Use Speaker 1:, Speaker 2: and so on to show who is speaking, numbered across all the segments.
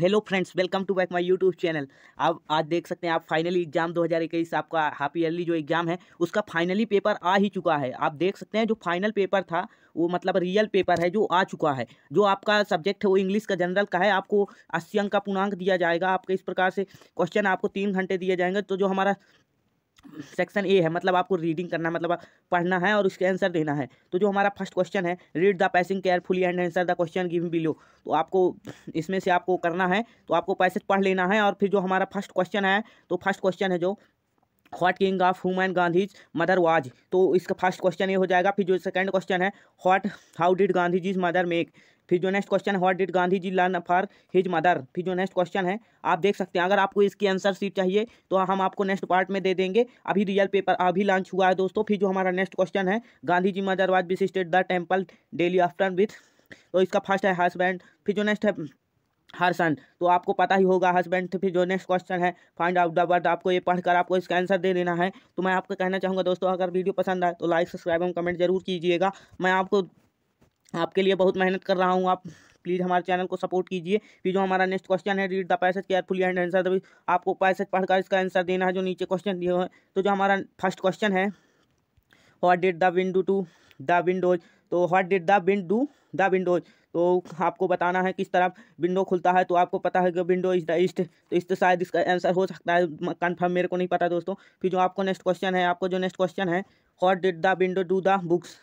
Speaker 1: hello friends welcome to back my YouTube channel अब आज देख सकते हैं आप फाइनली एग्जाम 2021 आपका हाफ ईयरली जो एग्जाम है उसका फाइनली पेपर आ ही चुका है आप देख सकते हैं जो फाइनल पेपर था वो मतलब रियल पेपर है जो आ चुका है जो आपका सब्जेक्ट है वो इंग्लिश का जनरल का है आपको अस्सी अंक का पूर्णांक दिया जाएगा आपके इस प्रकार से क्वेश्चन आपको तीन घंटे दिए जाएंगे तो जो हमारा सेक्शन ए है मतलब आपको रीडिंग करना मतलब पढ़ना है और उसके आंसर देना है तो जो हमारा फर्स्ट क्वेश्चन है read the passage carefully and answer the question give below तो आपको इसमें से आपको करना है तो आपको पैसेज पढ़ लेना है और फिर जो हमारा फर्स्ट क्वेश्चन है तो फर्स्ट क्वेश्चन है जो what kind of woman Gandhi's mother was तो इसका फर्स्ट क्वेश्चन ये हो जाएगा फिर जो सेकंड क्वेश्चन है what how did Gandhi ji's mother make फिर जो नेक्स्ट क्वेश्चन है what did Gandhi ji learn for his mother फिर जो नेक्स्ट क्वेश्चन है आप देख सकते हैं अगर आपको इसकी आंसर सीट चाहिए तो हम आपको नेक्स्ट पार्ट में दे देंगे अभी रियल पेपर अभी लॉन्च हुआ है दोस्तों फिर जो हमारा नेक्स्ट क्वेश्चन है Gandhi ji mother was visited the temple daily after with तो इसका फर्स्ट है हस्बैंड फिर जो नेक्स्ट है हरसन तो आपको पता ही होगा हस्बैंड तो फिर जो नेक्स्ट क्वेश्चन है फाइंड आउट द वर्ड आपको ये पढ़कर आपको इसका आंसर दे देना है तो मैं आपको कहना चाहूँगा दोस्तों अगर वीडियो पसंद आए तो लाइक सब्सक्राइब एवं कमेंट जरूर कीजिएगा मैं आपको आपके लिए बहुत मेहनत कर रहा हूँ आप प्लीज़ हमारे चैनल को सपोर्ट कीजिए फिर जो हमारा नेक्स्ट क्वेश्चन है read the passage carefully and answer the आपको पैसेज पढ़कर इसका आंसर देना है जो नीचे क्वेश्चन दिए हुए तो जो हमारा फर्स्ट क्वेश्चन है what did the window to the windows तो what did the wind do the windows तो आपको बताना है किस तरफ विंडो खुलता है तो आपको पता है कि विंडो इज द ईस्ट तो इस तो शायद इसका आंसर हो सकता है कन्फर्म मेरे को नहीं पता दोस्तों फिर जो आपको नेक्स्ट क्वेश्चन है आपको जो नेक्स्ट क्वेश्चन है what did the window do the books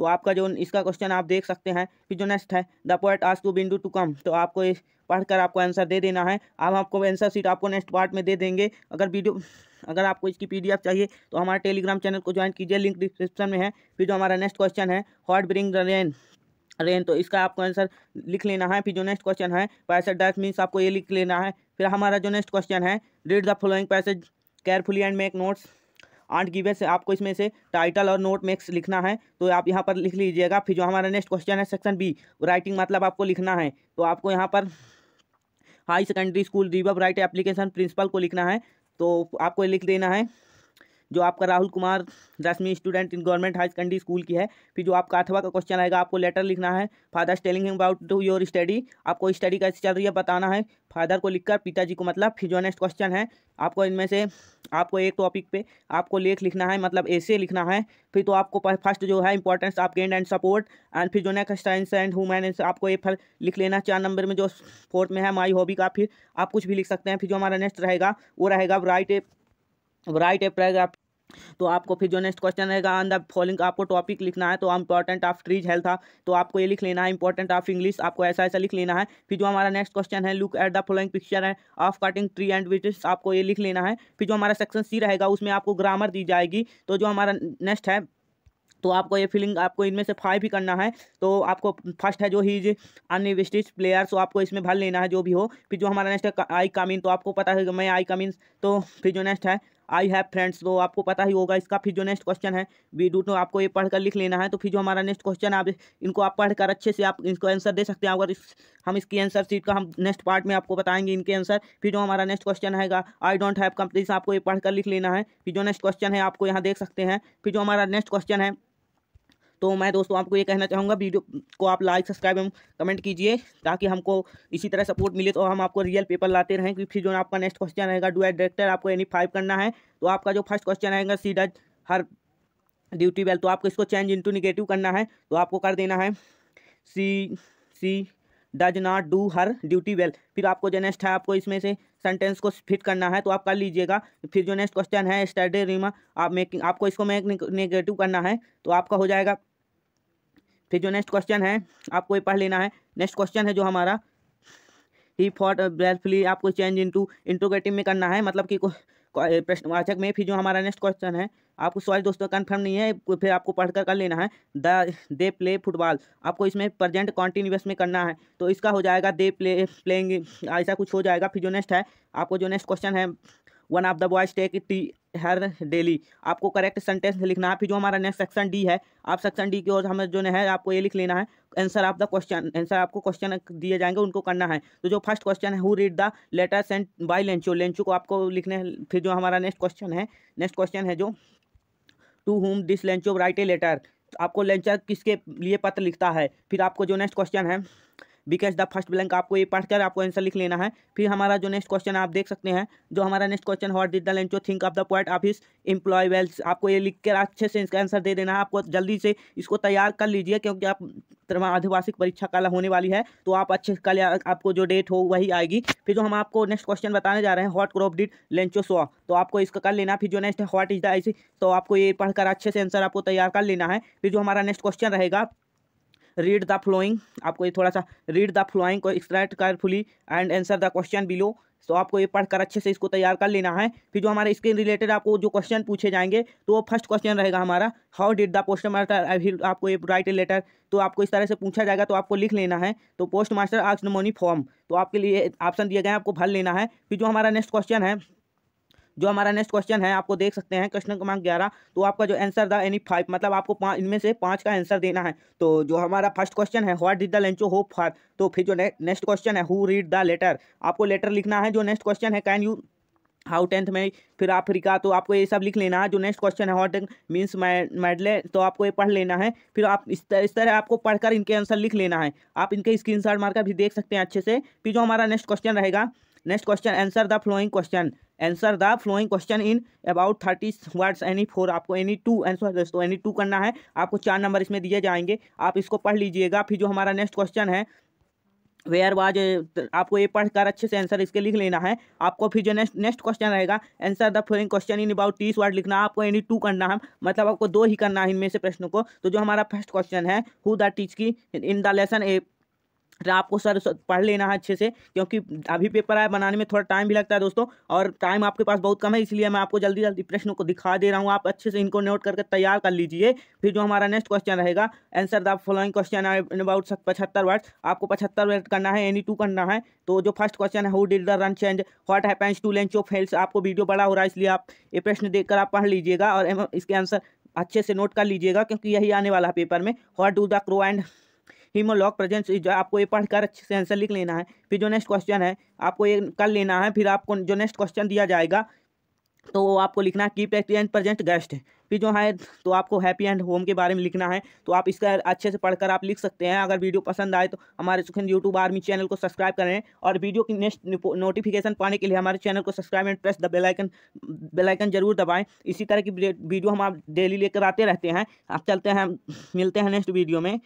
Speaker 1: तो आपका जो इसका क्वेश्चन आप देख सकते हैं फिर जो नेक्स्ट है द पॉइंट आज टू बिंदु टू कम तो आपको इस पढ़कर आपको आंसर दे देना है अब आपको आंसर सीट आपको नेक्स्ट पार्ट में दे देंगे अगर वीडियो अगर आपको इसकी पीडीएफ चाहिए तो हमारे टेलीग्राम चैनल को ज्वाइन कीजिए लिंक डिस्क्रिप्शन में है फिर जो हमारा नेक्स्ट क्वेश्चन है what bring the rain rain तो इसका आपको आंसर लिख लेना है फिर जो नेक्स्ट क्वेश्चन है पैसेज डैश मीन्स आपको ये लिख लेना है फिर हमारा जो नेक्स्ट क्वेश्चन है read the following passage carefully and make notes आठ गिवें से आपको इसमें से टाइटल और नोट मेक्स लिखना है तो आप यहाँ पर लिख लीजिएगा फिर जो हमारा नेक्स्ट क्वेश्चन है सेक्शन बी राइटिंग मतलब आपको लिखना है तो आपको यहाँ पर high secondary school river write application principal को लिखना है तो आपको लिख देना है जो आपका राहुल कुमार दसवीं student in government high secondary school की है फिर जो आपका अथवा का क्वेश्चन आएगा आपको लेटर लिखना है father telling about to your study आपको स्टडी कैसे चल रही है बताना है फादर को लिखकर पिताजी को मतलब फिर जो नेक्स्ट क्वेश्चन है आपको इनमें से आपको एक टॉपिक पे आपको लेख लिखना है मतलब ऐसे लिखना है फिर तो आपको फर्स्ट जो है इंपॉर्टेंस आप गेंड एंड सपोर्ट एंड फिर जो नेक्स्ट साइंस एंड हुमैन आपको ये फल लिख लेना चार नंबर में जो फोर्थ में है माई हॉबी का फिर आप कुछ भी लिख सकते हैं फिर जो हमारा नेक्स्ट रहेगा वो रहेगा write a write a paragraph तो आपको फिर जो नेक्स्ट क्वेश्चन रहेगा ऑन द फॉलोइंग आपको टॉपिक लिखना है तो इंपॉर्टेंट ऑफ ट्रीज हेल्थ था तो आपको ये लिख लेना है इंपॉर्टेंट ऑफ इंग्लिश आपको ऐसा ऐसा लिख लेना है फिर जो हमारा नेक्स्ट क्वेश्चन है look at the following picture है of cutting tree and which आपको ये लिख लेना है फिर जो हमारा सेक्शन सी रहेगा उसमें आपको ग्रामर दी जाएगी तो जो हमारा नेक्स्ट है तो आपको ये फीलिंग आपको इनमें से फाइव ही करना है तो आपको फर्स्ट है जो ही इज अनविस्टिज प्लेयर सो आपको इसमें भर लेना है जो भी हो फिर जो हमारा नेक्स्ट है आई कामिन तो आपको पता है मैं आई कामिन तो फिर जो नेक्स्ट है आई हैव फ्रेंड्स तो आपको पता ही होगा इसका फिर जो नेक्स्ट क्वेश्चन है वी डू नो आपको ये पढ़कर लिख लेना है तो फिर जो हमारा नेक्स्ट क्वेश्चन आप इनको आप पढ़कर अच्छे से आप इनको आंसर दे सकते हैं अगर इस, हम इसकी आंसर सीट का हम नेक्स्ट पार्ट में आपको बताएंगे इनके आंसर फिर जो हमारा नेक्स्ट क्वेश्चन आएगा आई डोंट हैव कंप्लीट आपको ये पढ़कर लिख लेना है फिर जो नेक्स्ट क्वेश्चन है आपको यहाँ देख सकते हैं फिर जो हमारा नेक्स्ट क्वेश्चन है तो मैं दोस्तों आपको ये कहना चाहूँगा वीडियो को आप लाइक सब्सक्राइब एवं कमेंट कीजिए ताकि हमको इसी तरह सपोर्ट मिले तो हम आपको रियल पेपर लाते रहें क्योंकि जो आपका नेक्स्ट क्वेश्चन रहेगा डू एट डायरेक्टर आपको एनी फाइव करना है तो आपका जो फर्स्ट क्वेश्चन रहेगा सीधा हर ड्यूटी वेल तो आपको इसको चेंज इंटू निगेटिव करना है तो आपको कर देना है see see does not do her duty well फिर आपको जो नेक्स्ट है आपको इसमें से सेंटेंस को फिट करना है तो आप कर लीजिएगा फिर जो नेक्स्ट क्वेश्चन है स्टडी रिमा आप मेकिंग आपको इसको मेक निगेटिव करना है तो आपका हो जाएगा फिर जो नेक्स्ट क्वेश्चन है आपको ये पढ़ लेना है नेक्स्ट क्वेश्चन है जो हमारा ही फॉट ब्रेथफुली आपको चेंज इंटू इंट्रोगेटिव में करना है मतलब कि प्रश्नवाचक में फिर जो हमारा नेक्स्ट क्वेश्चन है आपको सॉरी दोस्तों कंफर्म नहीं है फिर आपको पढ़कर कर लेना है द दे प्ले फुटबॉल आपको इसमें प्रेजेंट कॉन्टिन्यूस में करना है तो इसका हो जाएगा दे प्ले प्लेइंग ऐसा कुछ हो जाएगा फिर जो नेक्स्ट है आपको जो नेक्स्ट क्वेश्चन है one of the boys take tea her daily आपको करेक्ट सेंटेंस लिखना है फिर जो हमारा नेक्स्ट सेक्शन डी है आप सेक्शन डी की ओर हमें जो है आपको ये लिख लेना है answer of the question answer आपको क्वेश्चन दिए जाएंगे उनको करना है तो जो फर्स्ट क्वेश्चन है who read the letter sent by Lencho Lencho को आपको लिखने फिर जो हमारा नेक्स्ट क्वेश्चन है नेक्स्ट क्वेश्चन है जो to whom this Lencho write a letter आपको लेंचर किसके लिए पत्र लिखता है फिर आपको जो नेक्स्ट क्वेश्चन है बिकेस द फर्स्ट ब्लैंक आपको ये पढ़कर आपको आंसर लिख लेना है फिर हमारा जो नेक्स्ट क्वेश्चन आप देख सकते हैं जो हमारा next question what did the Lencho think of the point of his employ wells आपको ये लिख कर अच्छे से इसका आंसर दे देना है आपको जल्दी से इसको तैयार कर लीजिए क्योंकि आप आधिवासिक परीक्षा कल होने वाली है तो आप अच्छे कल आपको जो डेट हो वही आएगी फिर जो हम आपको नेक्स्ट क्वेश्चन बताने जा रहे हैं what crop did Lencho sow तो आपको इसका कर लेना फिर जो नेक्स्ट है हॉट इज द तो आपको ये पढ़कर अच्छे से आंसर आपको तैयार कर लेना है फिर जो हमारा नेक्स्ट क्वेश्चन रहेगा रीड द फ्लोइंग आपको ये थोड़ा सा रीड द फ्लोइंग को extract fully and answer the question below तो आपको ये पढ़कर अच्छे से इसको तैयार कर लेना है फिर जो हमारे इसके रिलेटेड आपको जो क्वेश्चन पूछे जाएंगे तो वो फर्स्ट क्वेश्चन रहेगा हमारा how did the post master आपको ये राइट ए लेटर तो आपको इस तरह से पूछा जाएगा तो आपको लिख लेना है तो post master asks money form तो आपके लिए ऑप्शन दिए गए है आपको भर लेना है फिर जो हमारा नेक्स्ट क्वेश्चन है जो हमारा नेक्स्ट क्वेश्चन है आपको देख सकते हैं क्वेश्चन क्रमांक ग्यारह तो आपका जो आंसर था एनी फाइव मतलब आपको इनमें से पाँच का आंसर देना है तो जो हमारा फर्स्ट क्वेश्चन है what did the Lencho hope for तो फिर जो नेक्स्ट क्वेश्चन है हु रीड द लेटर आपको लेटर लिखना है जो नेक्स्ट क्वेश्चन है कैन यू हाउ टेंथ में फिर अफ्रीका तो आपको ये सब लिख लेना है जो नेक्स्ट क्वेश्चन है हॉट मीन्स मेडले तो आपको ये पढ़ लेना है फिर आप इस तरह आपको पढ़कर इनके आंसर लिख लेना है आप इनके स्क्रीन शॉट मारकर भी देख सकते हैं अच्छे से फिर जो हमारा नेक्स्ट क्वेश्चन रहेगा next question answer the following question answer the following question in about thirty words any four आपको एनी टू आंसर दोस्तों एनी टू करना है आपको चार नंबर इसमें दिए जाएंगे आप इसको पढ़ लीजिएगा फिर जो हमारा नेक्स्ट क्वेश्चन है वेयर वाज आपको ये पढ़कर अच्छे से आंसर इसके लिख लेना है आपको फिर जो नेक्स्ट नेक्स्ट क्वेश्चन रहेगा answer the following question in about तीस वर्ड लिखना आपको एनी टू करना है मतलब आपको दो ही करना है इनमें से प्रश्नों को तो जो हमारा फर्स्ट क्वेश्चन है who the teach key in the lesson ए तो आपको सर पढ़ लेना है अच्छे से क्योंकि अभी पेपर आया बनाने में थोड़ा टाइम भी लगता है दोस्तों और टाइम आपके पास बहुत कम है इसलिए मैं आपको जल्दी जल्दी प्रश्नों को दिखा दे रहा हूँ आप अच्छे से इनको नोट करके तैयार कर लीजिए फिर जो हमारा नेक्स्ट क्वेश्चन रहेगा answer the following question about पचहत्तर वर्ड्स आपको पचहत्तर वर्ड करना है एनी टू करना है तो जो फर्स्ट क्वेश्चन है who did the run change what happens to लेंच ऑफ हेल्स आपको वीडियो बड़ा हो रहा है इसलिए आप ये प्रश्न देखकर आप पढ़ लीजिएगा और इसके आंसर अच्छे से नोट कर लीजिएगा क्योंकि यही आने वाला है पेपर में what do the crow and हीमोलॉग प्रेजेंस जो आपको ये पढ़कर अच्छे से आंसर लिख लेना है फिर जो नेक्स्ट क्वेश्चन है आपको ये कर लेना है फिर आपको जो नेक्स्ट क्वेश्चन दिया जाएगा तो वो आपको लिखना है keep at and present guest फिर जो है तो आपको हैप्पी एंड होम के बारे में लिखना है तो आप इसका अच्छे से पढ़कर आप लिख सकते हैं अगर वीडियो पसंद आए तो हमारे सुखिंद यूट्यूब आर्मी चैनल को सब्सक्राइब करें और वीडियो की नेक्स्ट नोटिफिकेशन पाने के लिए हमारे चैनल को subscribe and press the bell icon bell icon जरूर दबाएँ इसी तरह की वीडियो हम आप डेली लेकर आते रहते हैं आप चलते हैं मिलते हैं नेक्स्ट वीडियो में